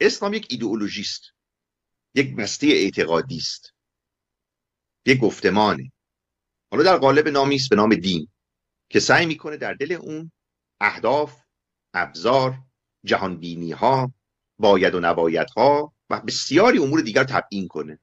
اسلام یک ایدئولوژیست یک بسته اعتقادی است یک گفتمانه حالا در قالب نامی است به نام دین که سعی میکنه در دل اون اهداف ابزار جهان ها باید و نباید ها و بسیاری امور دیگر تبیین کنه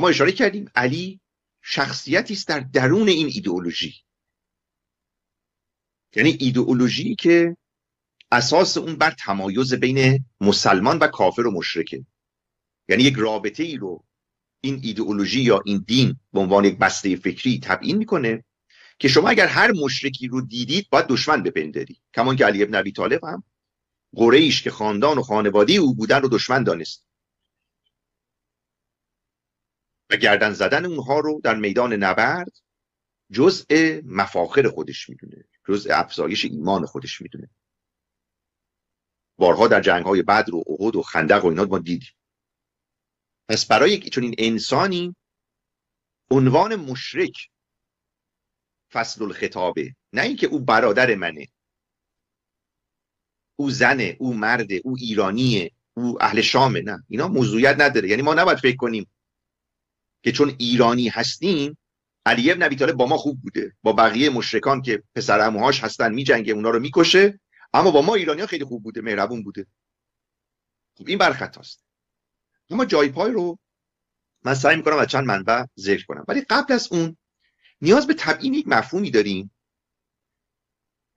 ما اشاره کردیم علی شخصیتی است در درون این ایدئولوژی یعنی ایدئولوژی که اساس اون بر تمایز بین مسلمان و کافر و مشرکه یعنی یک رابطه ای رو این ایدئولوژی یا این دین به عنوان یک بسته فکری تبیین میکنه که شما اگر هر مشرکی رو دیدید باید دشمن بپنداری کمان که علی ابن ابی طالب هم قریش که خاندان و خانواده او بودن رو دشمن دانست و گردن زدن اونها رو در میدان نبرد جزء مفاخر خودش میدونه جزء افزایش ایمان خودش میدونه بارها در جنگ های بدر و احد و خندق و اینا ما دیدیم پس برای یک چنین انسانی عنوان مشرک فصل الخطابه نه اینکه او برادر منه او زنه او مرد، او ایرانیه او اهل شامه نه اینا موضوعیت نداره یعنی ما نباید فکر کنیم که چون ایرانی هستیم علی ابن با ما خوب بوده با بقیه مشرکان که پسر عموهاش هستن میجنگه اونا رو میکشه اما با ما ایرانیان خیلی خوب بوده مهربون بوده خب این برخطاست اما جای پای رو من سعی میکنم از چند منبع ذکر کنم ولی قبل از اون نیاز به تبیین یک مفهومی داریم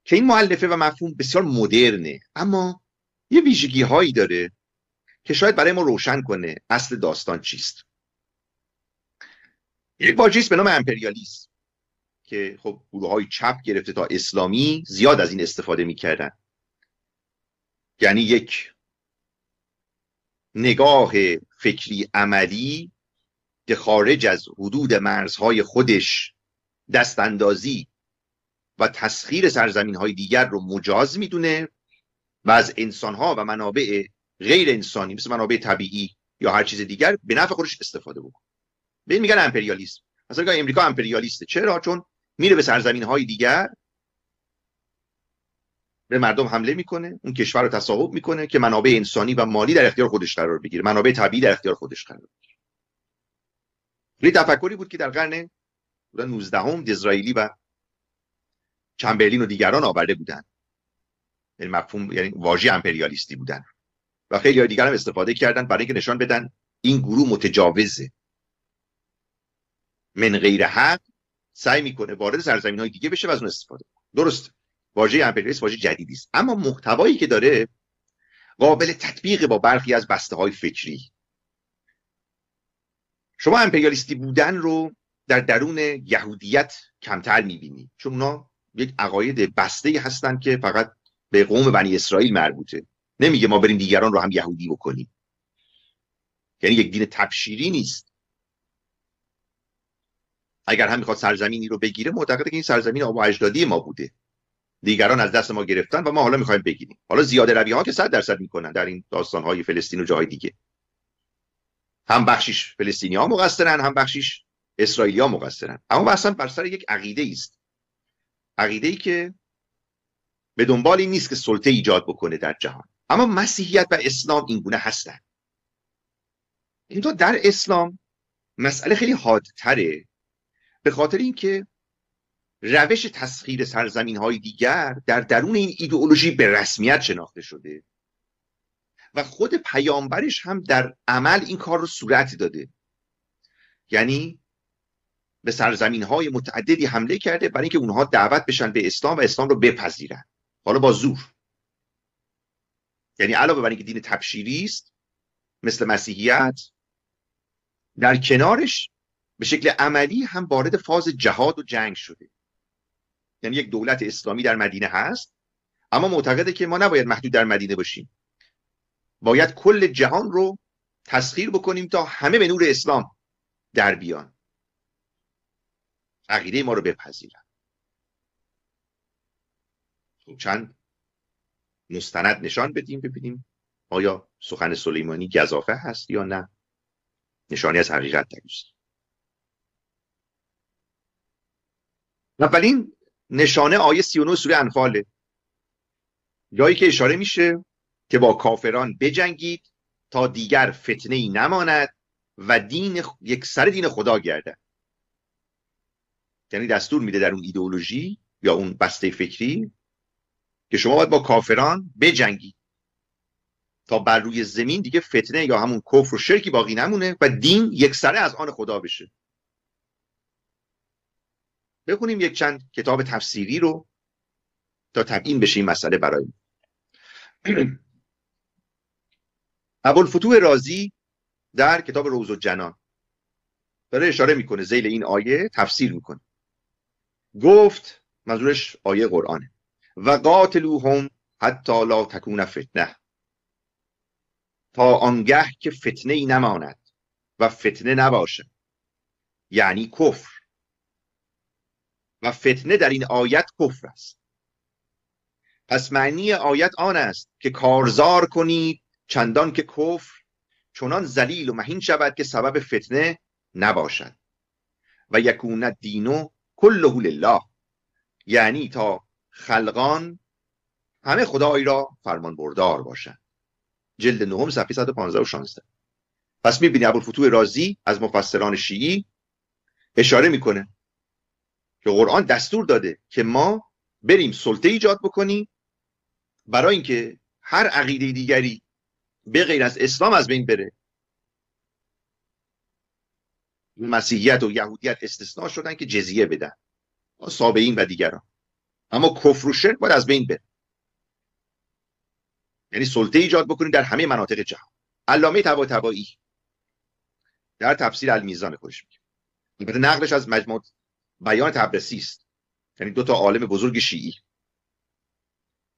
که این معلفه و مفهوم بسیار مدرنه اما یه ویژگی هایی داره که شاید برای ما روشن کنه اصل داستان چیست یک واجیست به نام امپریالیسم که خب گروه های چپ گرفته تا اسلامی زیاد از این استفاده میکردن یعنی یک نگاه فکری عملی که خارج از حدود مرزهای خودش دست اندازی و تسخیر سرزمین های دیگر رو مجاز میدونه و از انسان ها و منابع غیر انسانی مثل منابع طبیعی یا هر چیز دیگر به نفع خودش استفاده بکنه به این میگن امپریالیسم مثلا امریکا امپریالیسته چرا چون میره به سرزمین های دیگر به مردم حمله میکنه اون کشور رو تصاحب میکنه که منابع انسانی و مالی در اختیار خودش قرار بگیره منابع طبیعی در اختیار خودش قرار بگیره تفکری بود که در قرن 19 هم دزرائیلی و چمبرلین و دیگران آورده بودن یعنی مفهوم یعنی واژه امپریالیستی بودن و خیلی دیگر هم استفاده کردن برای اینکه نشان بدن این گروه متجاوزه من غیر حق سعی میکنه وارد سرزمین های دیگه بشه و از اون استفاده درست واژه امپریالیسم واژه جدیدی است اما محتوایی که داره قابل تطبیق با برخی از بسته های فکری شما امپریالیستی بودن رو در درون یهودیت کمتر میبینید چون اونا یک عقاید بسته هستن که فقط به قوم بنی اسرائیل مربوطه نمیگه ما بریم دیگران رو هم یهودی بکنیم یعنی یک دین تبشیری نیست اگر هم میخواد سرزمینی رو بگیره معتقده که این سرزمین آب اجدادی ما بوده دیگران از دست ما گرفتن و ما حالا میخوایم بگیریم حالا زیاده روی ها که صد درصد میکنن در این داستان های فلسطین و جاهای دیگه هم بخشیش فلسطینی ها مقصرن هم بخشیش اسرائیلی ها مقصرن اما اصلا بر سر یک عقیده است عقیده ای که به دنبال این نیست که سلطه ایجاد بکنه در جهان اما مسیحیت و اسلام اینگونه هستن این در اسلام مسئله خیلی حادتره به خاطر اینکه روش تسخیر سرزمین های دیگر در درون این ایدئولوژی به رسمیت شناخته شده و خود پیامبرش هم در عمل این کار رو صورت داده یعنی به سرزمین های متعددی حمله کرده برای اینکه اونها دعوت بشن به اسلام و اسلام رو بپذیرن حالا با زور یعنی علاوه بر اینکه دین تبشیری است مثل مسیحیت در کنارش به شکل عملی هم وارد فاز جهاد و جنگ شده یعنی یک دولت اسلامی در مدینه هست اما معتقده که ما نباید محدود در مدینه باشیم باید کل جهان رو تسخیر بکنیم تا همه به نور اسلام در بیان عقیده ما رو بپذیرن خب، چند مستند نشان بدیم ببینیم آیا سخن سلیمانی گذافه هست یا نه نشانی از حقیقت در نشانه آیه 39 سوره انفاله جایی که اشاره میشه که با کافران بجنگید تا دیگر فتنه ای نماند و دین یک سر دین خدا گردد یعنی دستور میده در اون ایدئولوژی یا اون بسته فکری که شما باید با کافران بجنگید تا بر روی زمین دیگه فتنه یا همون کفر و شرکی باقی نمونه و دین یک سره از آن خدا بشه بخونیم یک چند کتاب تفسیری رو تا تبیین بشه این مسئله برای ابوالفتوح رازی در کتاب روز و جنان داره اشاره میکنه زیل این آیه تفسیر میکنه گفت منظورش آیه قرآنه و قاتلوهم حتی لا تکون فتنه تا آنگه که فتنه ای نماند و فتنه نباشه یعنی کفر و فتنه در این آیت کفر است پس معنی آیت آن است که کارزار کنید چندان که کفر چنان زلیل و مهین شود که سبب فتنه نباشد و یکون دینو کله لله یعنی تا خلقان همه خدای را فرمان بردار باشند جلد نهم صفحه 115 و 16 پس میبینی ابوالفتوح رازی از مفسران شیعی اشاره میکنه که قرآن دستور داده که ما بریم سلطه ایجاد بکنیم برای اینکه هر عقیده دیگری به غیر از اسلام از بین بره مسیحیت و یهودیت استثناء شدن که جزیه بدن سابعین و دیگران اما کفر و باید از بین بره یعنی سلطه ایجاد بکنیم در همه مناطق جهان علامه تبا تبایی در تفسیر المیزان خودش میگه البته نقلش از مجموع بیان تبرسی است یعنی دو تا عالم بزرگ شیعی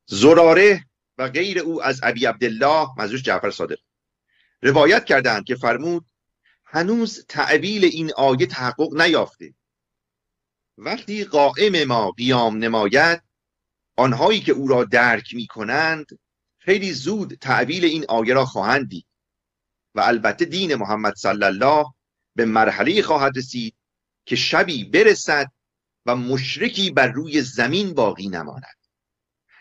زراره و غیر او از ابی عبدالله مزروش جعفر صادق روایت کردند که فرمود هنوز تعویل این آیه تحقق نیافته وقتی قائم ما قیام نماید آنهایی که او را درک می کنند خیلی زود تعویل این آیه را خواهند دید و البته دین محمد صلی الله به مرحله خواهد رسید که شبی برسد و مشرکی بر روی زمین باقی نماند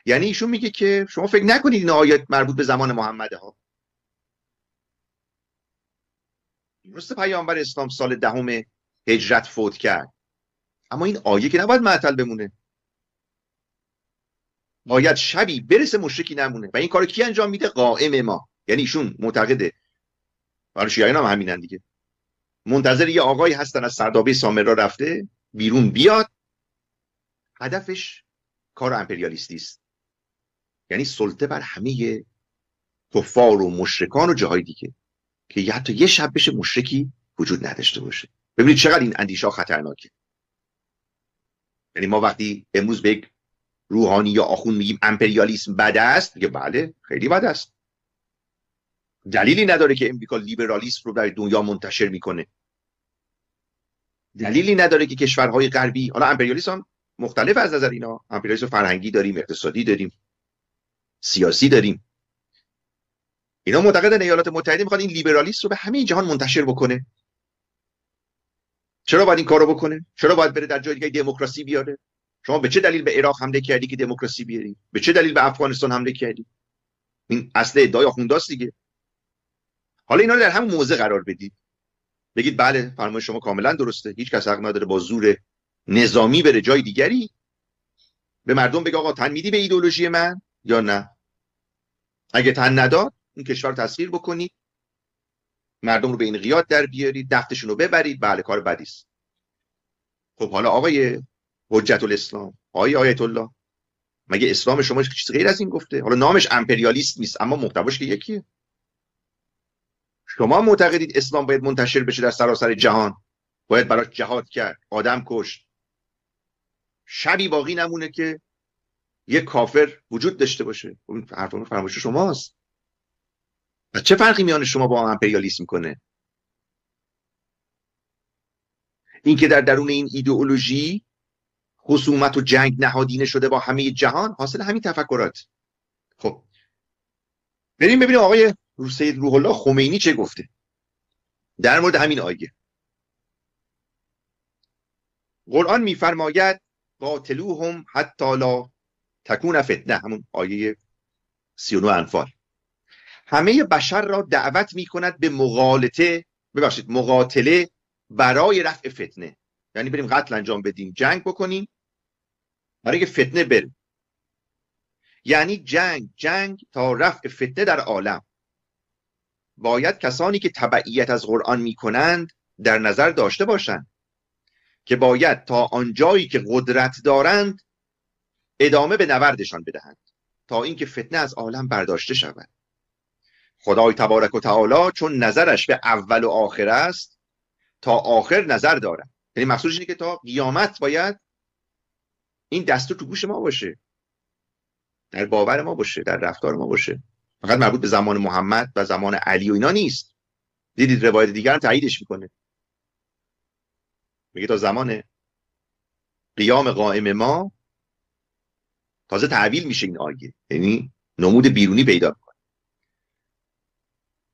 یعنی ایشون میگه که شما فکر نکنید این آیات مربوط به زمان محمده ها درست پیامبر اسلام سال دهم هجرت فوت کرد اما این آیه که نباید معطل بمونه باید شبی برسه مشرکی نمونه و این کارو کی انجام میده قائم ما یعنی ایشون معتقده برای شیعیان هم همینن دیگه منتظر یه آقایی هستن از سردابه سامرا رفته بیرون بیاد هدفش کار امپریالیستی است یعنی سلطه بر همه کفار و مشرکان و جاهای دیگه که یه حتی یه شب بشه مشرکی وجود نداشته باشه ببینید چقدر این اندیشه ها خطرناکه یعنی ما وقتی امروز به یک روحانی یا آخون میگیم امپریالیسم بد است میگه بله خیلی بد است دلیلی نداره که امریکا لیبرالیسم رو در دنیا منتشر میکنه دلیلی نداره که کشورهای غربی حالا امپریالیسم مختلف از نظر اینا امپریالیسم فرهنگی داریم اقتصادی داریم سیاسی داریم اینا معتقد ایالات متحده میخواد این لیبرالیسم رو به همه جهان منتشر بکنه چرا باید این کارو بکنه چرا باید بره در جای دیگه دموکراسی بیاره شما به چه دلیل به عراق حمله کردی که دموکراسی بیاری به چه دلیل به افغانستان حمله کردی این اصل ادعای اخونداست دیگه حالا اینا رو در همون موضع قرار بدید بگید بله فرمای شما کاملا درسته هیچ کس حق نداره با زور نظامی بره جای دیگری به مردم بگه آقا تن میدی به ایدولوژی من یا نه اگه تن نداد این کشور رو بکنی بکنید مردم رو به این قیاد در بیارید دفتشون رو ببرید بله کار بدی خب حالا آقای حجت الاسلام آقای آیت الله مگه اسلام شما چیز غیر از این گفته حالا نامش امپریالیست نیست اما محتواش که یکیه شما معتقدید اسلام باید منتشر بشه در سراسر جهان باید براش جهاد کرد آدم کشت شبی باقی نمونه که یک کافر وجود داشته باشه اون حرف فرمایش شماست و چه فرقی میان شما با امپریالیسم کنه اینکه در درون این ایدئولوژی خصومت و جنگ نهادینه شده با همه جهان حاصل همین تفکرات خب بریم ببینیم آقای سید روح الله خمینی چه گفته در مورد همین آیه قرآن میفرماید قاتلوهم حتی لا تکون فتنه همون آیه 39 انفال همه بشر را دعوت می کند به مغالطه ببخشید مقاتله برای رفع فتنه یعنی بریم قتل انجام بدیم جنگ بکنیم برای فتنه بریم یعنی جنگ جنگ تا رفع فتنه در عالم باید کسانی که تبعیت از قرآن می کنند در نظر داشته باشند که باید تا آنجایی که قدرت دارند ادامه به نوردشان بدهند تا اینکه فتنه از عالم برداشته شود خدای تبارک و تعالی چون نظرش به اول و آخر است تا آخر نظر دارد یعنی مقصودش اینه که تا قیامت باید این دستور تو گوش ما باشه در باور ما باشه در رفتار ما باشه فقط مربوط به زمان محمد و زمان علی و اینا نیست دیدید روایت دیگر هم تاییدش میکنه میگه تا زمان قیام قائم ما تازه تحویل میشه این آیه یعنی نمود بیرونی پیدا میکنه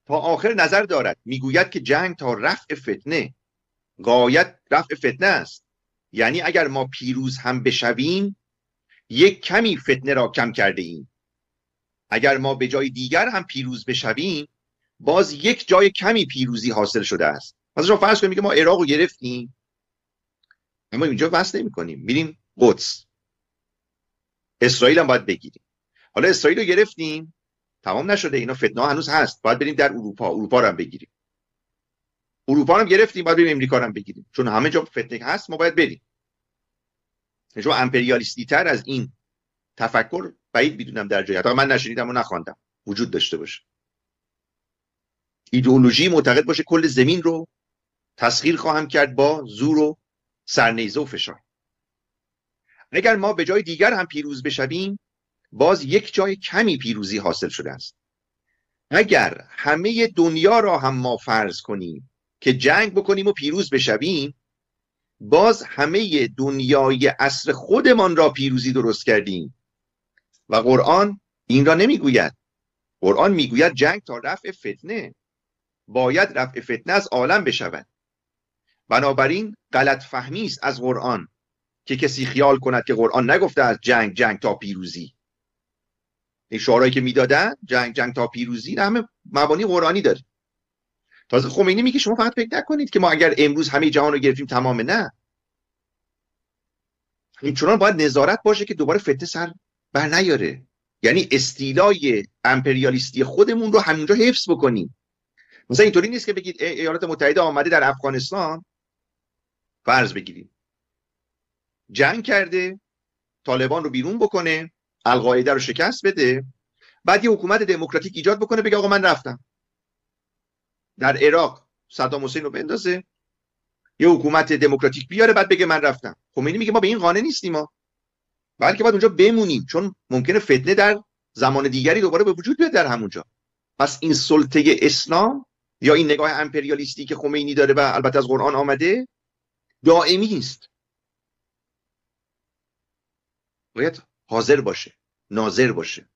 تا آخر نظر دارد میگوید که جنگ تا رفع فتنه قایت رفع فتنه است یعنی اگر ما پیروز هم بشویم یک کمی فتنه را کم کرده ایم اگر ما به جای دیگر هم پیروز بشویم باز یک جای کمی پیروزی حاصل شده است مثلا فرض کنیم که ما عراق رو گرفتیم اما اینجا بس نمی کنیم میریم قدس اسرائیل هم باید بگیریم حالا اسرائیل رو گرفتیم تمام نشده اینا فتنه هنوز هست باید بریم در اروپا اروپا رو هم بگیریم اروپا رو هم گرفتیم باید بریم امریکا رو هم بگیریم چون همه جا فتنه هست ما باید بریم شما امپریالیستی تر از این تفکر بعید میدونم در جایی من نشنیدم و نخواندم وجود داشته باشه ایدئولوژی معتقد باشه کل زمین رو تسخیر خواهم کرد با زور و سرنیزه و فشار اگر ما به جای دیگر هم پیروز بشویم باز یک جای کمی پیروزی حاصل شده است اگر همه دنیا را هم ما فرض کنیم که جنگ بکنیم و پیروز بشویم باز همه دنیای اصر خودمان را پیروزی درست کردیم و قرآن این را نمیگوید قرآن میگوید جنگ تا رفع فتنه باید رفع فتنه از عالم بشود بنابراین غلط فهمی است از قرآن که کسی خیال کند که قرآن نگفته از جنگ جنگ تا پیروزی این شعارهایی که میدادن جنگ جنگ تا پیروزی نه همه مبانی قرآنی داره تازه خمینی میگه شما فقط فکر نکنید که ما اگر امروز همه جهان رو گرفتیم تمام نه این چنان باید نظارت باشه که دوباره فتنه سر بر نیاره یعنی استیلای امپریالیستی خودمون رو همونجا حفظ بکنیم مثلا اینطوری نیست که بگید ایالات متحده آمده در افغانستان فرض بگیریم جنگ کرده طالبان رو بیرون بکنه القاعده رو شکست بده بعد یه حکومت دموکراتیک ایجاد بکنه بگه آقا من رفتم در عراق صدام حسین رو بندازه یه حکومت دموکراتیک بیاره بعد بگه من رفتم خمینی خب میگه ما به این قانه نیستیم ما بلکه باید اونجا بمونیم چون ممکنه فتنه در زمان دیگری دوباره به وجود بیاد در همونجا پس این سلطه اسلام یا این نگاه امپریالیستی که خمینی داره و البته از قرآن آمده دائمی است باید حاضر باشه ناظر باشه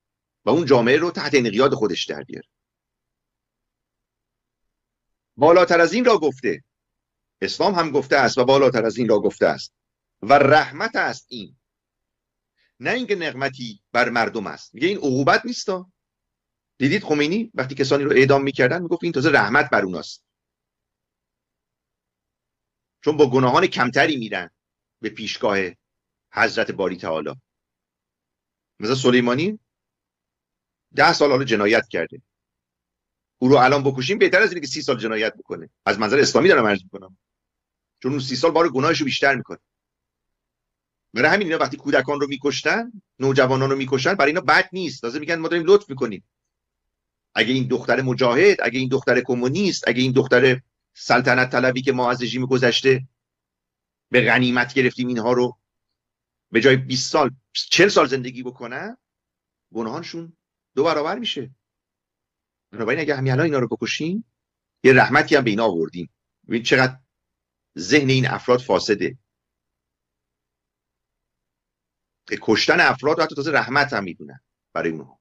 و اون جامعه رو تحت انقیاد خودش در بیاره بالاتر از این را گفته اسلام هم گفته است و بالاتر از این را گفته است و رحمت است این نه اینکه نقمتی بر مردم است میگه این عقوبت نیستا دیدید خمینی وقتی کسانی رو اعدام میکردن میگفت این تازه رحمت بر اوناست چون با گناهان کمتری میرن به پیشگاه حضرت باری تعالی مثلا سلیمانی ده سال حالا جنایت کرده او رو الان بکشیم بهتر از اینه که سی سال جنایت بکنه از منظر اسلامی دارم عرض میکنم چون اون سی سال بار گناهش رو بیشتر میکنه برای همین اینا وقتی کودکان رو میکشتن نوجوانان رو میکشن برای اینا بد نیست تازه میگن ما داریم لطف میکنیم اگه این دختر مجاهد اگه این دختر کمونیست اگه این دختر سلطنت طلبی که ما از رژیم گذشته به غنیمت گرفتیم اینها رو به جای 20 سال 40 سال زندگی بکنن گناهانشون دو برابر میشه بنابراین اگه همین الان اینا رو بکشیم یه رحمتی هم به اینا آوردیم ببین چقدر ذهن این افراد فاسده کشتن افراد و حتی تازه رحمت هم میدونن برای اونها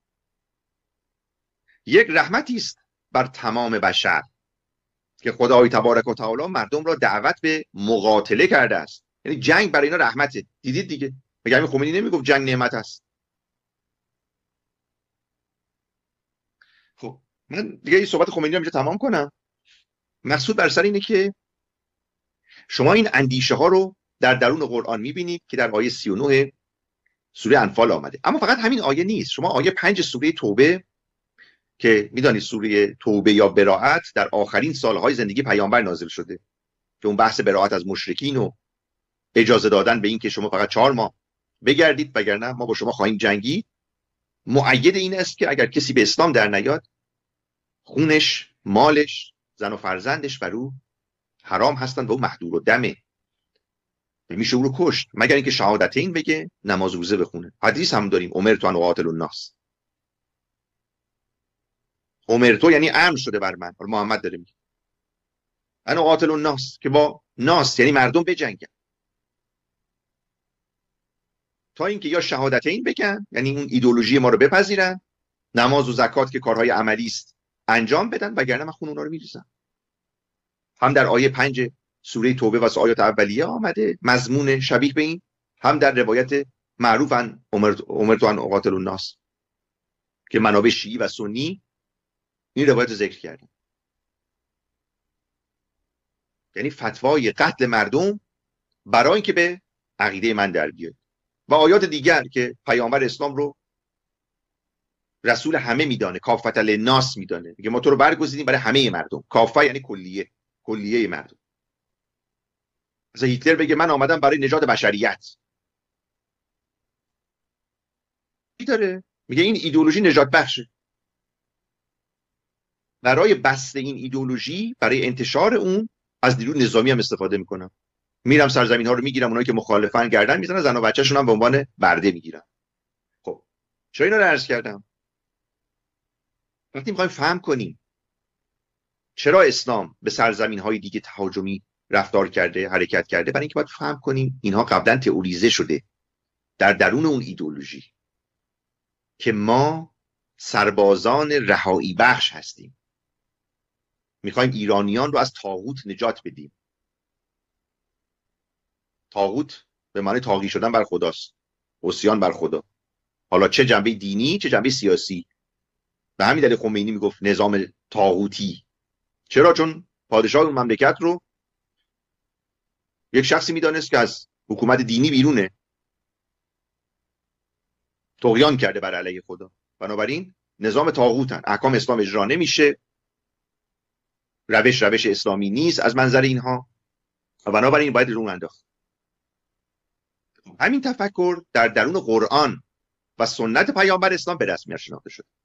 یک رحمتی است بر تمام بشر که خدای تبارک و تعالی مردم را دعوت به مقاتله کرده است یعنی جنگ برای اینا رحمته دیدید دیگه مگر همین خمینی نمیگفت جنگ نعمت است خب من دیگه این صحبت خمینی رو اینجا تمام کنم مقصود بر سر اینه که شما این اندیشه ها رو در درون قرآن میبینید که در آیه 39 سوره انفال آمده اما فقط همین آیه نیست شما آیه پنج سوره توبه که میدانید سوره توبه یا براعت در آخرین سالهای زندگی پیامبر نازل شده که اون بحث براعت از مشرکین و اجازه دادن به این که شما فقط چهار ماه بگردید وگرنه ما با شما خواهیم جنگی معید این است که اگر کسی به اسلام در نیاد خونش مالش زن و فرزندش بر او حرام هستند و او محدور و دمه میشه او رو کشت مگر اینکه شهادتین بگه نماز روزه بخونه حدیث هم داریم عمر تو ان قاتل الناس عمر تو یعنی امر شده بر من محمد داره میگه انو قاتل الناس که با ناس یعنی مردم بجنگن تا اینکه یا شهادتین بگن یعنی اون ایدولوژی ما رو بپذیرن نماز و زکات که کارهای عملی است انجام بدن وگرنه من خون اونا رو میریزم هم در آیه پنج سوره توبه و آیات اولیه آمده مضمون شبیه به این هم در روایت معروف ان عمر ان قاتل الناس که منابع شیعی و سنی این روایت رو ذکر کردن یعنی فتوای قتل مردم برای اینکه به عقیده من در بیاد و آیات دیگر که پیامبر اسلام رو رسول همه میدانه کافت ناس میدانه میگه ما تو رو برگزیدیم برای همه مردم کافه یعنی کلیه کلیه مردم مثل هیتلر بگه من آمدم برای نجات بشریت چی داره میگه این ایدولوژی نجات بخشه برای بست این ایدولوژی برای انتشار اون از نیرو نظامی هم استفاده میکنم میرم سرزمین ها رو میگیرم اونایی که مخالفن گردن میزنن زن و بچهشون هم به عنوان برده میگیرم خب چرا اینو عرض کردم وقتی میخوایم فهم کنیم چرا اسلام به سرزمین های دیگه تهاجمی رفتار کرده حرکت کرده برای اینکه باید فهم کنیم اینها قبلا تئوریزه شده در درون اون ایدولوژی که ما سربازان رهایی بخش هستیم میخوایم ایرانیان رو از تاغوت نجات بدیم تاغوت به معنی تاغی شدن بر خداست حسیان بر خدا حالا چه جنبه دینی چه جنبه سیاسی به همین دلیل خمینی میگفت نظام تاغوتی چرا چون پادشاه اون مملکت رو یک شخصی میدانست که از حکومت دینی بیرونه تقیان کرده بر علیه خدا بنابراین نظام تاغوتن احکام اسلام اجرا نمیشه روش روش اسلامی نیست از منظر اینها و بنابراین باید رو انداخت همین تفکر در درون قرآن و سنت پیامبر اسلام به رسمیت شناخته شده